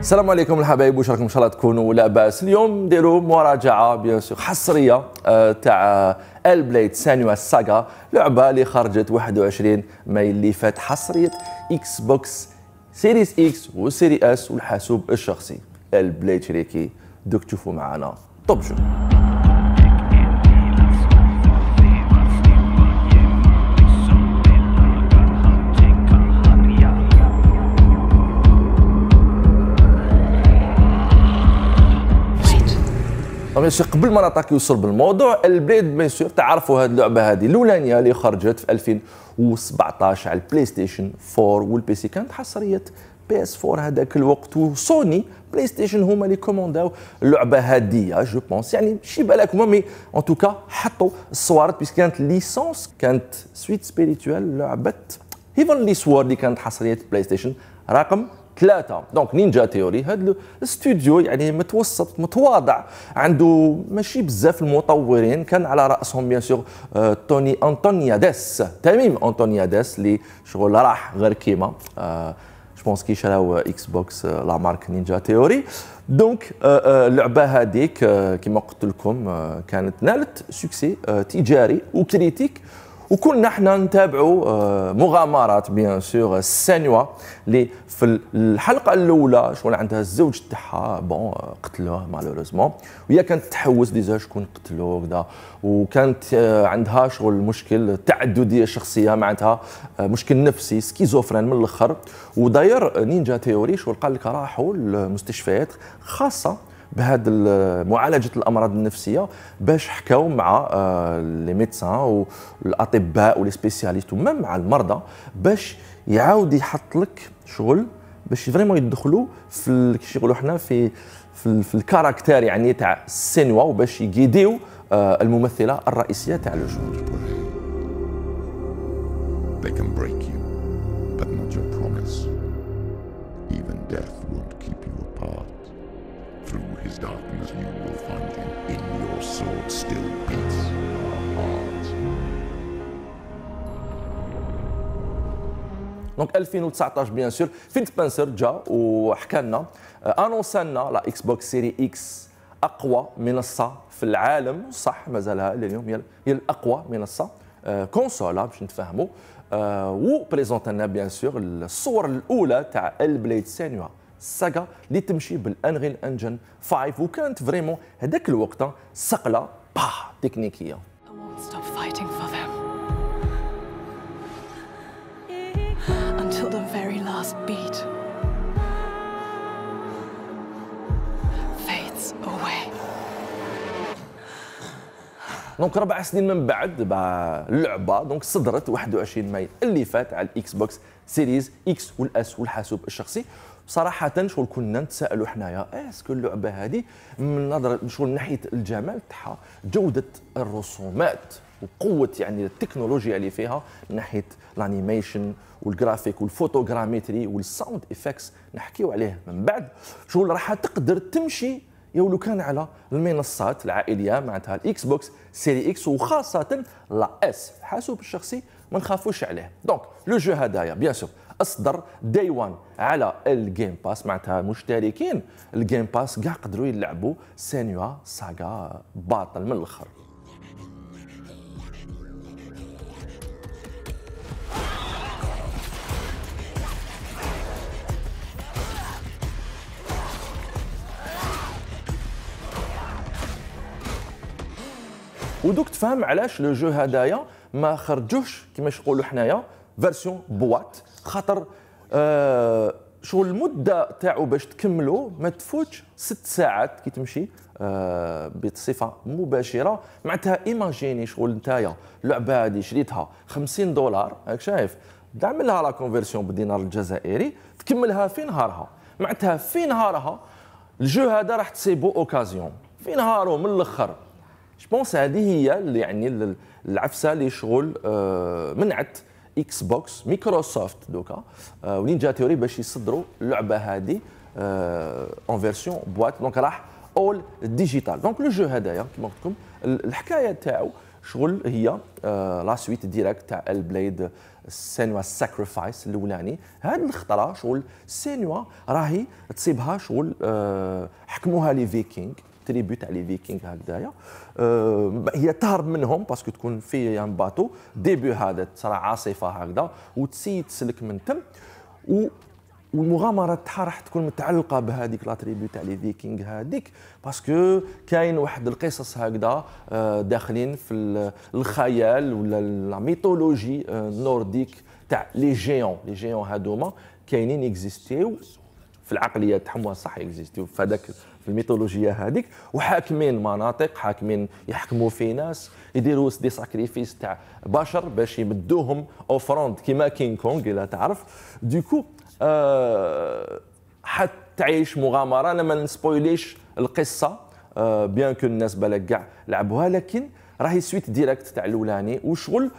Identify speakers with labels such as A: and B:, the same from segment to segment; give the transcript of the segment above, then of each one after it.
A: السلام عليكم الحبايب واش راكم ان شاء الله تكونوا لاباس اليوم نديروا مراجعه بيان سور حصريه آه، تاع البليد سانيو ساغا لعبه اللي خرجت 21 ماي اللي فات حصريه اكس بوكس سيريس اكس وسيري اس والحاسوب الشخصي البليد شريكي دوك تشوفوا معنا طبشوا طبعا قبل ما نعطاك يوصل بالموضوع البلاد بيان سور تعرفوا هذه اللعبه هذه الاولانيه اللي خرجت في 2017 على البلاي ستيشن 4 والبي سي كانت حصريه بي اس 4 هذاك الوقت وسوني بلاي ستيشن هما اللي كومونداو اللعبه هاديه جو بونس يعني شي بالك هما مي ان توكا حطوا الصوارت بيس كانت ليسونس كانت سويت سبيريتوال لعبه هيفنلي سوار اللي كانت حصريه بلاي ستيشن رقم ثلاثه دونك نينجا تيوري هذا الاستوديو يعني متوسط متواضع عنده ماشي بزاف المطورين كان على راسهم بيان آه، سور توني انطونياديس تميم انطونياديس اللي شغل راح غير كيما جو بونس كي شراو اكس آه، بوكس لا مارك نينجا تيوري دونك اللعبه هذيك آه، كما قلت لكم كانت نالت سوكسي تجاري وكريتيك وكنا احنا نتابعوا آه، مغامرات بيان سور سانوا اللي في الحلقه الاولى شغل عندها الزوج تاعها بون آه، قتلوه مالوروزمون وهي كانت تحوس ديجا شكون قتلوه كذا وكانت آه، عندها شغل مشكل تعدديه شخصيه معناتها مشكل نفسي سكيزوفرين من الاخر وداير نينجا تيوري شغل قال لك راحوا المستشفيات خاصه بهاد معالجه الامراض النفسيه باش حكاو مع آه، لي ميدسان والاطباء ولي سبيسياليست ومام مع المرضى باش يعاود يحط لك شغل باش فريمون يدخلوا في كيش يقولوا حنا في في, في الكاركتير يعني تاع السينوا وباش يقيديو آه، الممثله الرئيسيه تاع لو They can break you. darkness you will find him. In your sword still beats our heart. دونك 2019 بيان سور فيل سبنسر جا وحكى لنا انونسا لنا لا اكس بوكس سيري اكس اقوى منصه في العالم صح مازالها اليوم هي هي الاقوى منصه كونسولا باش نتفاهموا و بريزونت لنا بيان سور الصور الاولى تاع البليد سينيوا ساغا اللي تمشي بالانغيل انجن 5 وكانت فريمون هذاك الوقت صقله با تكنيكيه دونك ربع سنين من بعد اللعبه دونك صدرت 21 ماي اللي فات على الاكس بوكس سيريز اكس والاس والحاسوب الشخصي صراحه شغل كنا نتساءلوا حنايا اسكو إيه اللعبه هذه من نظرة شغل من ناحيه الجمال تاعها جوده الرسومات وقوه يعني التكنولوجيا اللي فيها من ناحيه الانيميشن والجرافيك والفوتوغراميتري والساوند افكس نحكيو عليه من بعد شغل راح تقدر تمشي يا ولو كان على المنصات العائليه معناتها الاكس بوكس سيري اكس وخاصه لا اس حاسوب الشخصي ما نخافوش عليه دونك لو جو هذايا بيان سور اصدر داي وان على الجيم باس معناتها مشتركين الجيم باس كاع قدروا يلعبوا سينيوا ساغا باطل من الاخر ودوك تفهم علاش لو جو هدايا ما خرجوش كيما يقولوا حنايا فيرسيون بوات خاطر آه شغل المده تاعو باش تكملو ما تفوتش ست ساعات كي تمشي آه بصفه مباشره معناتها ايماجيني شغل نتايا اللعبه هذه شريتها 50 دولار راك شايف دعم لها لا كونفيرسيون بالدينار الجزائري تكملها في نهارها معناتها في نهارها الجو هذا راح تسيبو اوكازيون في نهارو من الاخر جو بونس هذه هي اللي يعني العفسه اللي شغل آه، منعت اكس بوكس مايكروسوفت دوكا ولين جا تيوري باش يصدروا اللعبه هذه اون فيرسيون بواط دونك راح اول ديجيتال دونك لو جو هذايا كيما قلت لكم الحكايه تاعو شغل هي لا سويت ديريكت تاع البليد سينوا ساكريفايس الاولاني هاد الخطره شغل سينوا راهي تصيبها شغل euh، حكموها لي فيكينغ تريبيوت على لي فيكينغ هكذايا هي تهرب منهم باسكو تكون في ان باتو ديبي هذا تصرى عاصفه هكذا وتسيي تسلك من تم و والمغامره تاعها راح تكون متعلقه بهذيك تريبي تاع لي فيكينغ هذيك باسكو كاين واحد القصص هكذا داخلين في الخيال ولا لا ميثولوجي نورديك تاع لي جيون لي جيون هذوما كاينين اكزيستيو في العقليه تاعهم صح اكزيستيو في هذاك في الميثولوجيا هذيك وحاكمين مناطق حاكمين يحكموا في ناس يديروا دي ساكريفيس تاع بشر باش يمدوهم اوفروند كيما كين كونغ الا تعرف دوكو أه حتعيش مغامره انا ما نسبويليش القصه أه بيان كو الناس بالك كاع لعبوها لكن راهي سويت ديريكت تاع الاولاني وشغل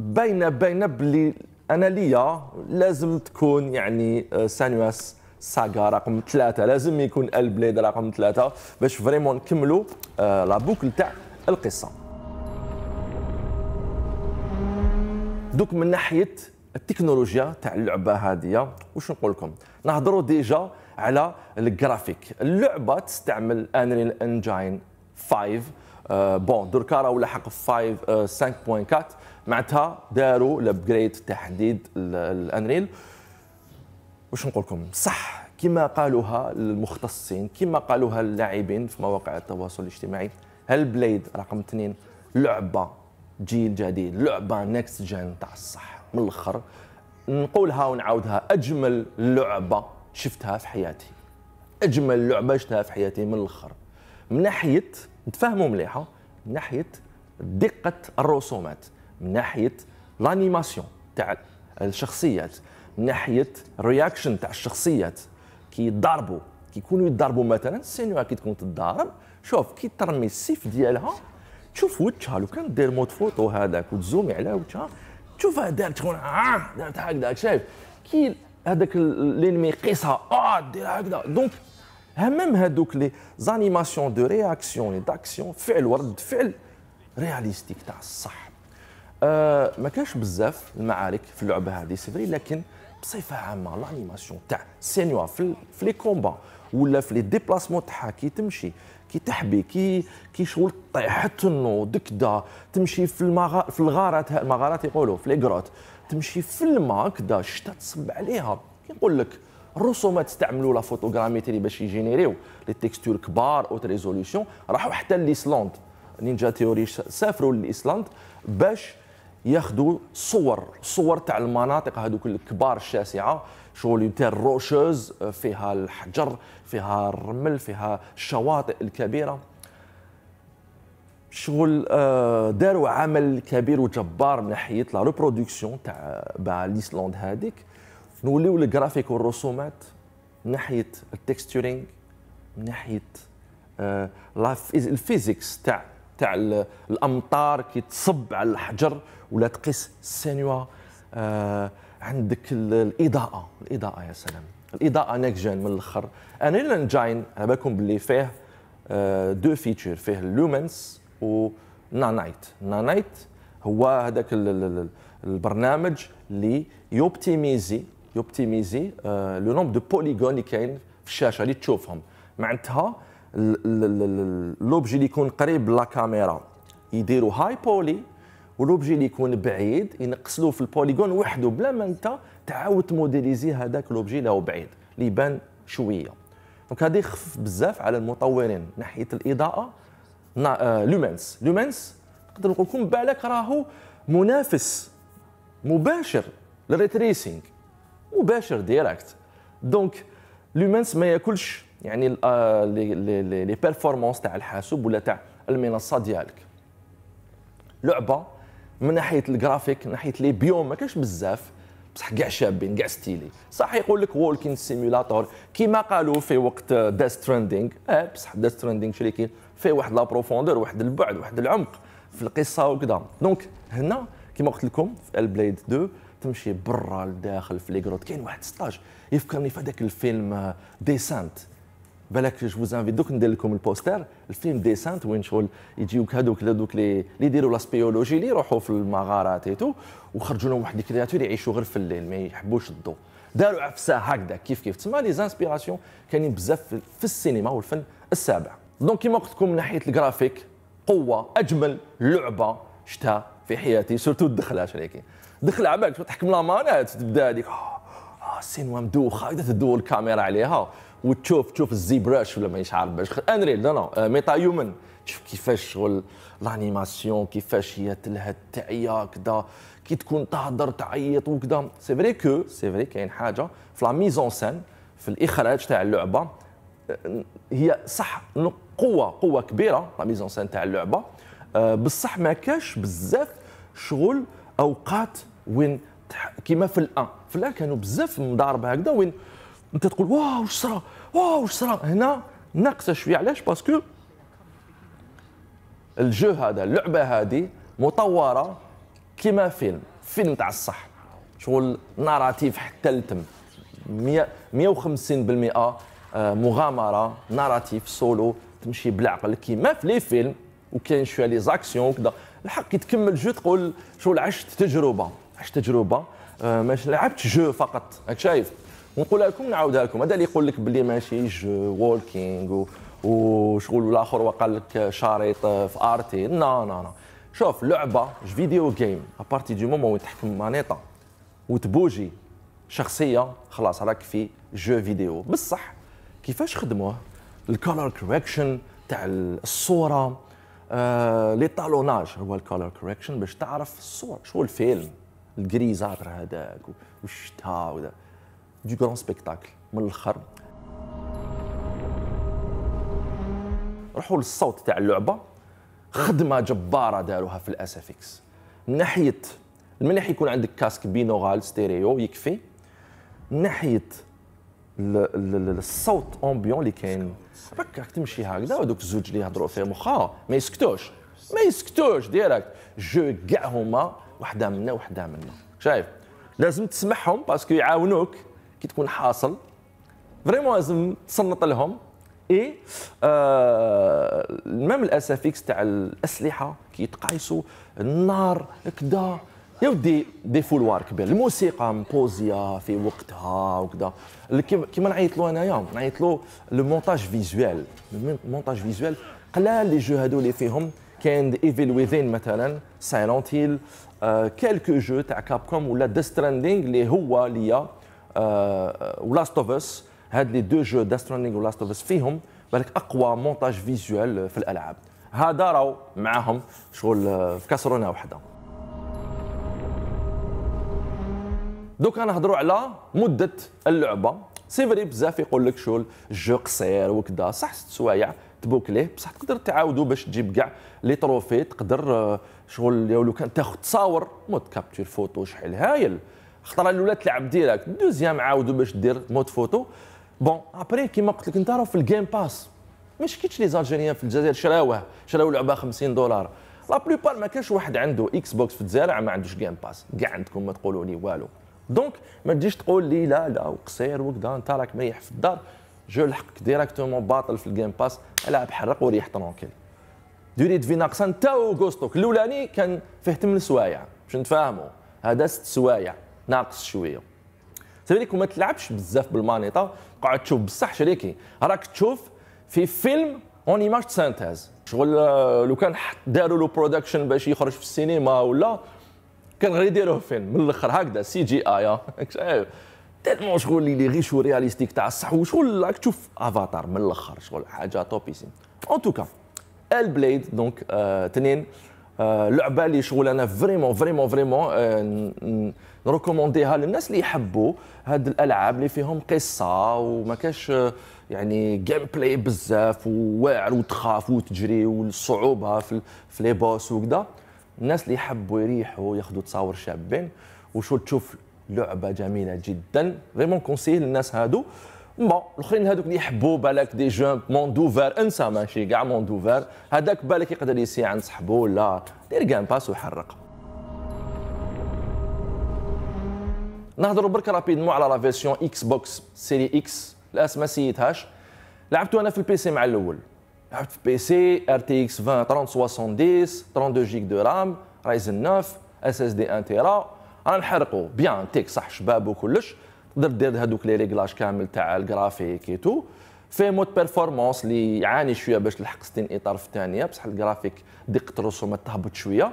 A: باينه باينه بلي انا ليا لازم تكون يعني آه، سانواس ساغا رقم ثلاثه لازم يكون البليد رقم ثلاثه باش فريمون نكملوا آه، لا بوكل تاع القصه دوك من ناحيه التكنولوجيا تاع اللعبه هذه واش نقول لكم نهضروا ديجا على الجرافيك اللعبه تستعمل انريل انجين 5 آه بون دركا راهو لحق 5 5.4 آه، معناتها داروا الابجريد تحديد الانريل واش نقول لكم صح كما قالوها المختصين كما قالوها اللاعبين في مواقع التواصل الاجتماعي هل بليد رقم اثنين لعبه جيل جديد لعبه نيكست جن تاع الصح من الاخر نقولها ونعاودها اجمل لعبه شفتها في حياتي اجمل لعبه شفتها في حياتي من الاخر من ناحيه نتفاهموا مليحه من ناحيه دقه الرسومات من ناحيه لانيماسيون تاع الشخصيات ناحيه الرياكشن تاع الشخصيات كي يضربوا كي يكونوا يضربوا مثلا سينو كي تكون تضارب شوف كي ترمي السيف ديالها تشوف وجهها لو كان دير مود فوتو هذاك وتزومي على وجهها تشوفها دارت تكون آه، دارت هكذا شايف كي هذاك الانمي يقيسها اه دير هكذا دونك همم هذوك لي زانيماسيون دو رياكسيون داكسيون فعل ورد فعل رياليستيك تاع الصح آه ما كانش بزاف المعارك في اللعبه هذه سيفري لكن بصفه عامه لانيماسيون تاع سينوا في, في لي كومبا ولا في لي ديبلاسمون تاعها كي تمشي كي تحبي كي كي شغل طيح تنو دكدا تمشي في المغا في الغارات المغارات يقولوا في لي كروت تمشي في الماء كدا شتا تصب عليها كيقول لك الرسومات استعملوا لا فوتوغراميتري باش يجينيريو لي تيكستور كبار اوت ريزوليسيون راحوا حتى ليسلاند نينجا تيوري سافروا لايسلاند باش ياخذوا صور صور تاع المناطق هذوك الكبار الشاسعه شغل تاع الروشوز آه، فيها الحجر فيها الرمل فيها الشواطئ الكبيره شغل آه، داروا عمل كبير وجبار من ناحيه لا ريبرودكسيون تاع باع آه، ليسلاند هذيك نوليو الجرافيك والرسومات من ناحيه التكستورينغ من ناحيه الفيزيكس تاع تاع الامطار كي تصب على الحجر ولا تقيس السينوا آه عندك الاضاءه الاضاءه يا سلام الاضاءه نيك جين من الاخر انا لانجاين على بالكم باللي فيه آه، دو فيتشر فيه اللومنس و نانايت هو هذاك البرنامج اللي يوبتيميزي يوبتيميزي آه، لو نومبر دو بوليغون اللي كاين في الشاشه اللي تشوفهم معناتها لوبجي اللي يكون قريب لا كاميرا يديروا هاي بولي ولوبجي اللي يكون بعيد ينقصلو في البوليغون وحده بلا ما انت تعاود تموديليزي هذاك لوبجي اللي هو بعيد اللي يبان شويه دونك هذا يخفف بزاف على المطورين ناحيه الاضاءه آه، لومنس لومنس نقدر نقول لكم بالك راهو منافس مباشر للريتريسينغ مباشر ديريكت دونك لومنس ما ياكلش يعني آه، لي بيرفورمانس تاع الحاسوب ولا تاع المنصه ديالك لعبه من ناحيه الجرافيك من ناحيه لي بيوم ما كاش بزاف بصح كاع شابين كاع ستيلي صح يقول لك وولكين سيمولاتور كيما قالوا في وقت داس تريندينغ اه بصح داس تريندينغ شريكين فيه واحد لا بروفوندور واحد البعد واحد العمق في القصه وكذا دونك هنا كيما قلت لكم في البلايد 2 تمشي برا لداخل في لي كاين واحد ستاج يفكرني في هذاك الفيلم ديسانت آه، بالك جو فوز انفيت دوك ندير لكم البوستر الفيلم دي سانت وين شغل يجيوك هذوك هذوك اللي يديروا لا سبيولوجي اللي يروحوا في المغارات ايتو وخرجوا لهم واحد الكرياتور يعيشوا غير في الليل ما يحبوش الضوء داروا عفسه هكذا كيف كيف تسمى لي زانسبيراسيون كاينين بزاف في السينما والفن السابع دونك كيما قلت لكم من ناحيه الجرافيك قوه اجمل لعبه شتها في حياتي سورتو الدخله شريكي دخل عبالك تحكم تحكم لامانات تبدا هذيك السينما مدوخه تدور الكاميرا عليها وتشوف تشوف الزي شو ولا ماهيش عارف باش انريل نو ميتا يومن تشوف كيفاش شغل لانيماسيون كيفاش هي تلهى تعيا كدا كي تكون تهدر تعيط وكدا سي فري كو سي فري كاين حاجه في لا ميزون سان في الاخراج تاع اللعبه آه، هي صح قوه قوه كبيره لا ميزون سان تاع اللعبه آه، بصح ما كاش بزاف شغل اوقات وين كيما في الان في الان كانوا بزاف مضاربه هكذا وين انت تقول واو واش صرا واو واش صرا هنا ناقصه شويه علاش باسكو الجو هذا اللعبه هذه مطوره كيما فيلم فيلم تاع الصح شغل ناراتيف حتى لتم 150% آه، مغامره ناراتيف سولو تمشي بالعقل كيما في لي فيلم وكاين شويه لي زاكسيون وكذا الحق كي تكمل جو تقول شغل عشت تجربه عشت تجربه آه، ماشي لعبت جو فقط راك شايف ونقولها لكم نعاودها لكم هذا اللي يقول لك باللي ماشي جو وولكينغ وشغل الاخر وقال لك شريط في ارتي نو نو نو شوف لعبه فيديو جيم ابارتي دي مومون وين تحكم مانيطا وتبوجي شخصيه خلاص راك في جو فيديو بصح كيفاش خدموه الكولر كوريكشن تاع الصوره آه لي طالوناج هو الكولر كوريكشن باش تعرف الصوره شو الفيلم الجريزاتر هذاك والشتاء دو كرون سبيكتاكل من الاخر روحوا للصوت تاع اللعبه خدمه جباره داروها في الاس اف اكس من ناحيه المليح يكون عندك كاسك بينوغال ستيريو يكفي من ناحيه الصوت امبيون اللي كاين راك تمشي هكذا ودوك الزوج اللي يهضروا فيهم واخا ما يسكتوش ما يسكتوش ديريكت جو كاع هما وحده منا وحده منا شايف لازم تسمعهم باسكو يعاونوك كي تكون حاصل فريمون لازم تصنط لهم اي آه الاسافيكس تاع الاسلحه كيتقايسوا النار كدا يا ودي دي فولوار كبير الموسيقى مبوزيا في وقتها وكذا كيما نعيط له انايا نعيط له لو مونتاج فيزوال المونتاج فيزوال قلال لي جو هادو اللي فيهم كاين ايفل ويذين مثلا سايلونت هيل آه كالكو جو تاع كابكوم ولا ديستراندينغ اللي هو ليا ولاست اوف اس هاد لي دو جو داست رانينغ ولاست اوف اس فيهم بالك اقوى مونتاج فيزيوال في الالعاب هذا راهو معاهم شغل آه، في كسرونه وحده دوكا نهضروا على مده اللعبه سي فري بزاف يقول لك شغل جو قصير وكذا صح ست سوايع تبوك ليه بصح تقدر تعاودو باش تجيب كاع لي تروفي تقدر آه، شغل لو كان تاخذ تصاور مود كابتور فوتو شحال هايل خطره الاولى تلعب ديريكت دوزيام عاودوا باش دير مود فوتو بون ابري كيما قلت لك انت راه في الجيم باس مش كيتش لي زالجيريان في الجزائر شراوه شراو لعبه 50 دولار لا بلوبار ما كانش واحد عنده اكس بوكس في الجزائر ما عندوش جيم باس كاع عندكم ما تقولوا لي والو دونك ما تجيش تقول لي لا لا وقصير وكذا انت راك مريح في الدار جو لحقك ديراكتومون باطل في الجيم باس العب حرق وريح ترونكيل دوري دفي ناقصه انت وغوستوك الاولاني كان فيه ثمان سوايع باش نتفاهموا هذا ست سوايع ناقص شويه سبيليك ما تلعبش بزاف بالمانيطا تقعد تشوف بصح شريكي راك تشوف في فيلم اون ايماج سانتاز شغل آه، لو كان داروا له برودكشن باش يخرج في السينما ولا كان غير يديروه فيلم من الاخر هكذا سي جي اي تيلمون شغل اللي غير شو رياليستيك تاع الصح وشغل راك تشوف افاتار من الاخر شغل حاجه توبيسيم ان توكا البليد دونك اثنين آه آه، لعبه اللي شغل انا فريمون فريمون فريمون آه، نركومونديها للناس اللي يحبوا هاد الالعاب اللي فيهم قصه وما كاش آه، يعني جيم بلاي بزاف وواعر وتخاف وتجري والصعوبه في, في لي بوس وكذا الناس اللي يحبوا يريحوا ياخذوا تصاور شابين وشو تشوف لعبه جميله جدا فريمون كونسيه للناس هادو بون الاخرين هذوك اللي يحبوا بالك دي جون موندوفر انسى ماشي كاع موندوفر هذاك بالك يقدر يسيع عند ولا دير كان باس وحرق نهضروا برك رابيدمون على لا فيرسيون اكس بوكس سيري اكس الاس ما سيتهاش لعبتو انا في البي سي مع الاول لعبت في بي سي ار تي اكس 20 30 70 32 جيج دو رام رايزن 9 اس اس دي 1 تيرا انا نحرقو بيان تيك صح شباب وكلش تقدر دير هذوك لي ريغلاج كامل تاع الجرافيك اي تو في مود بيرفورمانس اللي يعاني شويه باش تلحق 60 اطار في الثانيه بصح الجرافيك دقه الرسومات تهبط شويه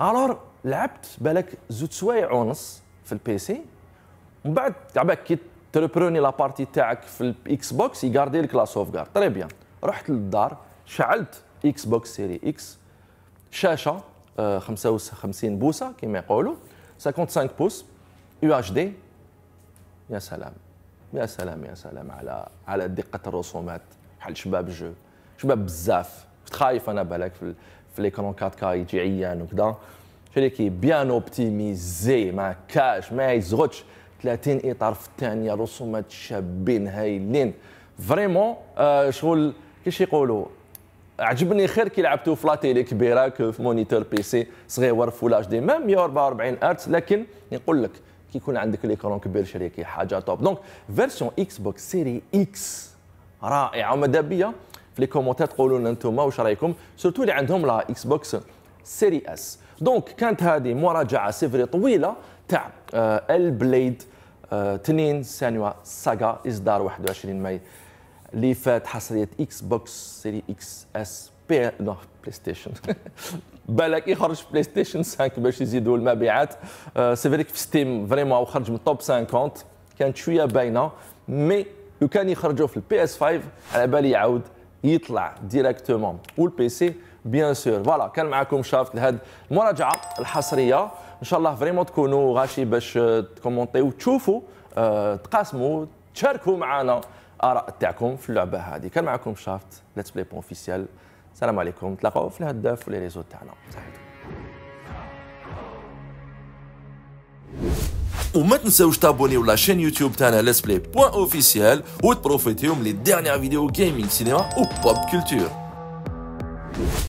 A: الور لعبت بالك زوج سوايع ونص في البيسي ومن بعد كي تربروني لابارتي تاعك في الاكس بوكس يغاردي لك لا سوفغارد طري بيان رحت للدار شعلت اكس بوكس سيري اكس شاشه 55 بوصه كما يقولوا 55 بوص يو اتش دي يا سلام يا سلام يا سلام على على دقه الرسومات بحال شباب جو شباب بزاف كنت خايف انا بالك في, في ليكرون 4 كا يجي عيان وكذا شري كي بيان اوبتيميزي ما كاش ما يزغوتش 30 اطار في الثانيه رسومات شابين هايلين فريمون آه، شغل كيش يقولوا عجبني خير كي لعبتو في لاتيلي كبيره في مونيتور بي سي صغيور فول دي ميم 144 هرتز لكن نقول لك كي يكون عندك ليكرون كبير شريكي حاجه توب دونك فيرسيون اكس بوكس سيري اكس رائعه وماذا بيا في لي كومونتير تقولوا لنا انتم واش رايكم سورتو اللي عندهم لا اكس بوكس سيري اس دونك كانت هذه مراجعه سيفري طويله تاع البليد 2 سانوا ساغا اصدار 21 ماي اللي فات حصريه اكس بوكس سيري اكس اس بي نو بلاي ستيشن بالك يخرج بلاي ستيشن 5 باش يزيدوا المبيعات آه، سي فريك في ستيم فريمون خرج من التوب 50 كانت شويه باينه مي لو كان يخرجوا في البي اس 5 على بالي يعاود يطلع ديريكتومون والبي سي بيان سور فوالا كان معكم شافت لهذه المراجعه الحصريه ان شاء الله فريمون تكونوا غاشي باش آه، تكومونتيو تشوفوا آه، تقاسموا تشاركوا معنا اراء تاعكم في اللعبه هذه كان معكم شافت ليتس بلاي بون اوفيسيال السلام عليكم تلاقوا في الهداف ولي ريزو تاعنا صحتكم وما تنساوش تابونيو لاشين يوتيوب تاعنا ليس بلاي بوان اوفيسيال وتبروفيتيو من لي فيديو جيمنج سينما و بوب كولتور